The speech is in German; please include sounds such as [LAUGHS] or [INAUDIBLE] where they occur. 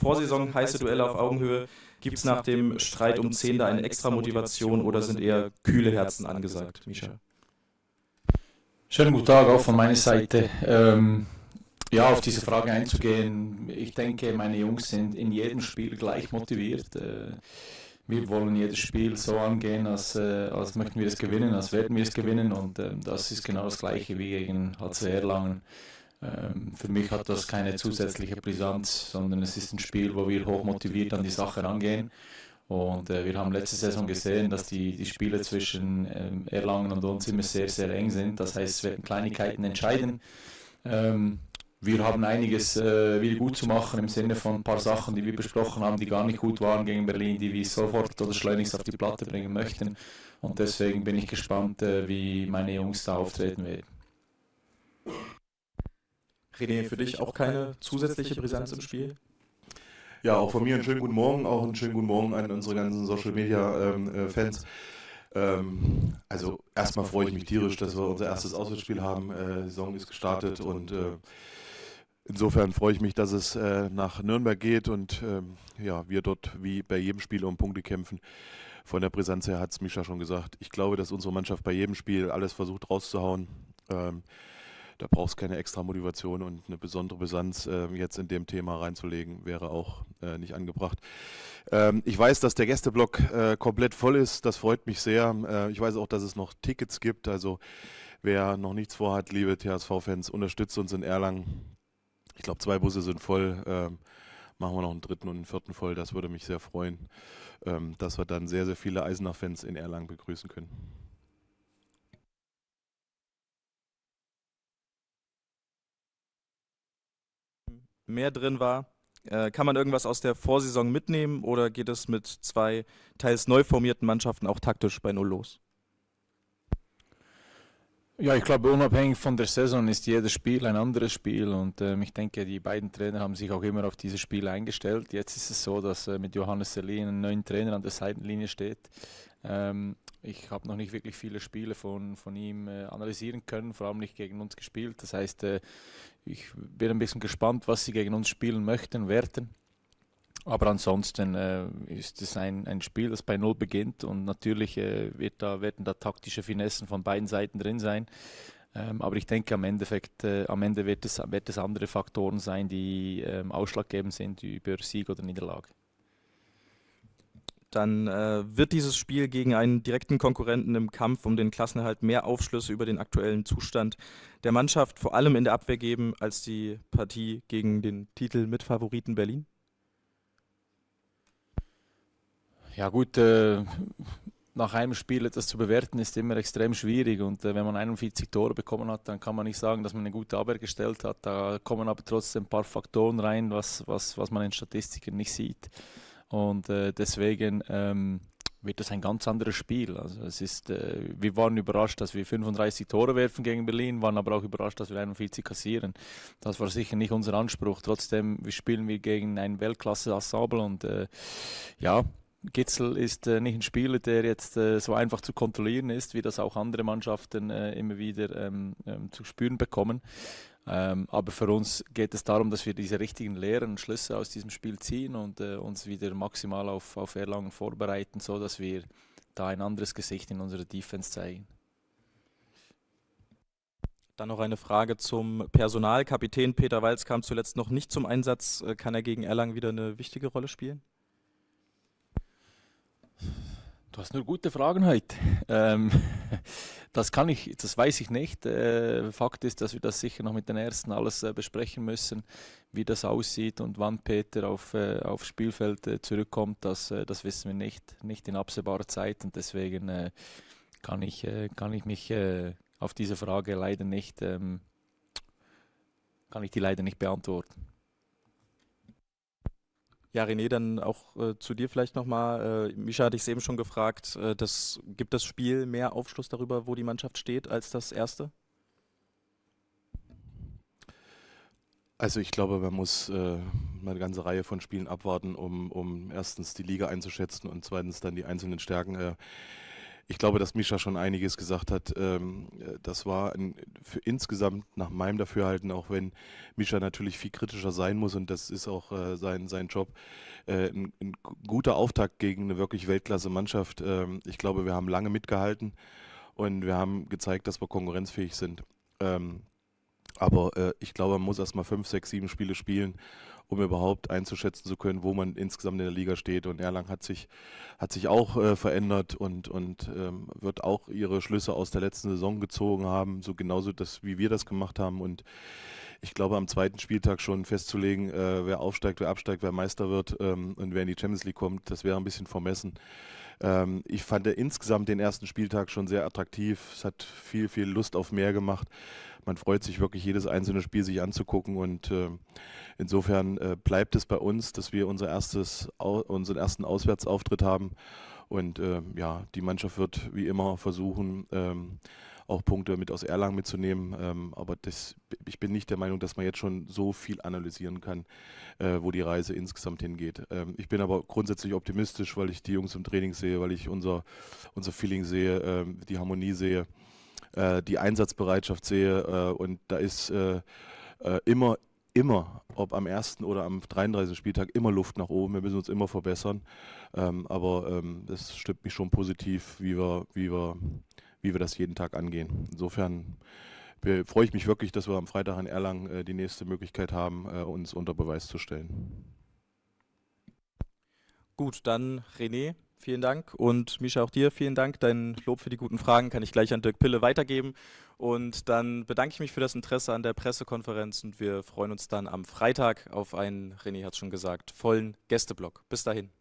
Vorsaison heiße Duelle auf Augenhöhe. Gibt es nach dem Streit um 10 da eine extra Motivation oder sind eher kühle Herzen angesagt, Misha? Schönen guten Tag auch von meiner Seite. Ähm, ja, auf diese Frage einzugehen. Ich denke, meine Jungs sind in jedem Spiel gleich motiviert. Äh, wir wollen jedes Spiel so angehen, als, äh, als möchten wir es gewinnen, als werden wir es gewinnen. Und äh, das ist genau das Gleiche wie gegen HC Erlangen. Ähm, für mich hat das keine zusätzliche Brisanz, sondern es ist ein Spiel, wo wir hochmotiviert an die Sache rangehen. Und äh, wir haben letzte Saison gesehen, dass die, die Spiele zwischen ähm, Erlangen und uns immer sehr, sehr eng sind. Das heißt, es werden Kleinigkeiten entscheiden. Ähm, wir haben einiges äh, wieder gut zu machen im Sinne von ein paar Sachen, die wir besprochen haben, die gar nicht gut waren gegen Berlin, die wir sofort oder schleunigst auf die Platte bringen möchten. Und deswegen bin ich gespannt, äh, wie meine Jungs da auftreten werden. René, für dich auch keine zusätzliche Brisanz im Spiel? Ja, auch von mir einen schönen guten Morgen, auch einen schönen guten Morgen an unsere ganzen Social Media ähm, äh, Fans. Ähm, also erstmal freue ich mich tierisch, dass wir unser erstes Auswärtsspiel haben. Äh, die Saison ist gestartet und äh, insofern freue ich mich, dass es äh, nach Nürnberg geht und ähm, ja, wir dort wie bei jedem Spiel um Punkte kämpfen. Von der Brisanz her hat es Mischa schon gesagt. Ich glaube, dass unsere Mannschaft bei jedem Spiel alles versucht rauszuhauen. Ähm, da brauchst keine extra Motivation und eine besondere Besanz äh, jetzt in dem Thema reinzulegen, wäre auch äh, nicht angebracht. Ähm, ich weiß, dass der Gästeblock äh, komplett voll ist, das freut mich sehr. Äh, ich weiß auch, dass es noch Tickets gibt, also wer noch nichts vorhat, liebe THSV-Fans, unterstützt uns in Erlangen. Ich glaube, zwei Busse sind voll. Ähm, machen wir noch einen dritten und einen vierten voll. Das würde mich sehr freuen, ähm, dass wir dann sehr, sehr viele Eisenach-Fans in Erlangen begrüßen können. mehr drin war. Äh, kann man irgendwas aus der Vorsaison mitnehmen oder geht es mit zwei teils neu formierten Mannschaften auch taktisch bei Null los? Ja, ich glaube, unabhängig von der Saison ist jedes Spiel ein anderes Spiel und ähm, ich denke, die beiden Trainer haben sich auch immer auf dieses Spiel eingestellt. Jetzt ist es so, dass äh, mit Johannes Selin ein neuer Trainer an der Seitenlinie steht. Ähm, ich habe noch nicht wirklich viele Spiele von, von ihm äh, analysieren können, vor allem nicht gegen uns gespielt. Das heißt, äh, ich bin ein bisschen gespannt, was sie gegen uns spielen möchten, werden. Aber ansonsten äh, ist es ein, ein Spiel, das bei Null beginnt und natürlich äh, wird da, werden da taktische Finessen von beiden Seiten drin sein. Ähm, aber ich denke, am, Endeffekt, äh, am Ende wird es, wird es andere Faktoren sein, die ähm, ausschlaggebend sind über Sieg oder Niederlage dann äh, wird dieses Spiel gegen einen direkten Konkurrenten im Kampf um den Klassenerhalt mehr Aufschlüsse über den aktuellen Zustand der Mannschaft, vor allem in der Abwehr geben, als die Partie gegen den Titel mit Favoriten Berlin? Ja gut, äh, nach einem Spiel etwas zu bewerten, ist immer extrem schwierig. Und äh, wenn man 41 Tore bekommen hat, dann kann man nicht sagen, dass man eine gute Abwehr gestellt hat. Da kommen aber trotzdem ein paar Faktoren rein, was, was, was man in Statistiken nicht sieht. Und äh, deswegen ähm, wird das ein ganz anderes Spiel. Also es ist, äh, wir waren überrascht, dass wir 35 Tore werfen gegen Berlin, waren aber auch überrascht, dass wir 41 kassieren. Das war sicher nicht unser Anspruch. Trotzdem wir spielen wir gegen ein weltklasse assemble und äh, ja, Gitzel ist äh, nicht ein Spieler, der jetzt äh, so einfach zu kontrollieren ist, wie das auch andere Mannschaften äh, immer wieder ähm, ähm, zu spüren bekommen. Ähm, aber für uns geht es darum, dass wir diese richtigen Lehren und Schlüsse aus diesem Spiel ziehen und äh, uns wieder maximal auf, auf Erlangen vorbereiten, sodass wir da ein anderes Gesicht in unserer Defense zeigen. Dann noch eine Frage zum Personal. Kapitän Peter Walz kam zuletzt noch nicht zum Einsatz. Äh, kann er gegen Erlangen wieder eine wichtige Rolle spielen? Du hast nur gute Fragen heute. Halt. Ähm, [LAUGHS] das kann ich, das weiß ich nicht. Äh, Fakt ist, dass wir das sicher noch mit den Ersten alles äh, besprechen müssen, wie das aussieht und wann Peter auf, äh, aufs Spielfeld äh, zurückkommt. Das, äh, das wissen wir nicht, nicht in absehbarer Zeit und deswegen äh, kann, ich, kann ich mich auf diese Frage leider nicht, ähm, kann ich die leider nicht beantworten. Ja, René, dann auch äh, zu dir vielleicht nochmal. Äh, Misha hatte ich es eben schon gefragt. Äh, das, gibt das Spiel mehr Aufschluss darüber, wo die Mannschaft steht, als das erste? Also ich glaube, man muss äh, eine ganze Reihe von Spielen abwarten, um, um erstens die Liga einzuschätzen und zweitens dann die einzelnen Stärken. Äh, ich glaube, dass Mischa schon einiges gesagt hat. Ähm, äh, das war für insgesamt nach meinem Dafürhalten, auch wenn Mischa natürlich viel kritischer sein muss und das ist auch äh, sein, sein Job, äh, ein, ein guter Auftakt gegen eine wirklich Weltklasse-Mannschaft. Ähm, ich glaube, wir haben lange mitgehalten und wir haben gezeigt, dass wir konkurrenzfähig sind. Ähm, aber äh, ich glaube, man muss erst mal fünf, sechs, sieben Spiele spielen, um überhaupt einzuschätzen zu können, wo man insgesamt in der Liga steht. Und Erlang hat sich, hat sich auch äh, verändert und, und ähm, wird auch ihre Schlüsse aus der letzten Saison gezogen haben, so genauso das, wie wir das gemacht haben. Und ich glaube, am zweiten Spieltag schon festzulegen, äh, wer aufsteigt, wer absteigt, wer Meister wird ähm, und wer in die Champions League kommt, das wäre ein bisschen vermessen. Ähm, ich fand insgesamt den ersten Spieltag schon sehr attraktiv. Es hat viel, viel Lust auf mehr gemacht. Man freut sich wirklich, jedes einzelne Spiel sich anzugucken und äh, insofern äh, bleibt es bei uns, dass wir unser erstes, unseren ersten Auswärtsauftritt haben. Und äh, ja, die Mannschaft wird wie immer versuchen, ähm, auch Punkte mit aus Erlangen mitzunehmen. Ähm, aber das, ich bin nicht der Meinung, dass man jetzt schon so viel analysieren kann, äh, wo die Reise insgesamt hingeht. Ähm, ich bin aber grundsätzlich optimistisch, weil ich die Jungs im Training sehe, weil ich unser, unser Feeling sehe, äh, die Harmonie sehe, äh, die Einsatzbereitschaft sehe. Äh, und da ist äh, äh, immer immer, ob am ersten oder am 33. Spieltag, immer Luft nach oben. Wir müssen uns immer verbessern. Ähm, aber ähm, das stimmt mich schon positiv, wie wir, wie wir wie wir das jeden Tag angehen. Insofern freue ich mich wirklich, dass wir am Freitag in Erlangen äh, die nächste Möglichkeit haben, äh, uns unter Beweis zu stellen. Gut, dann René, vielen Dank und Misha auch dir vielen Dank. Dein Lob für die guten Fragen kann ich gleich an Dirk Pille weitergeben. Und dann bedanke ich mich für das Interesse an der Pressekonferenz und wir freuen uns dann am Freitag auf einen, René hat es schon gesagt, vollen Gästeblock. Bis dahin.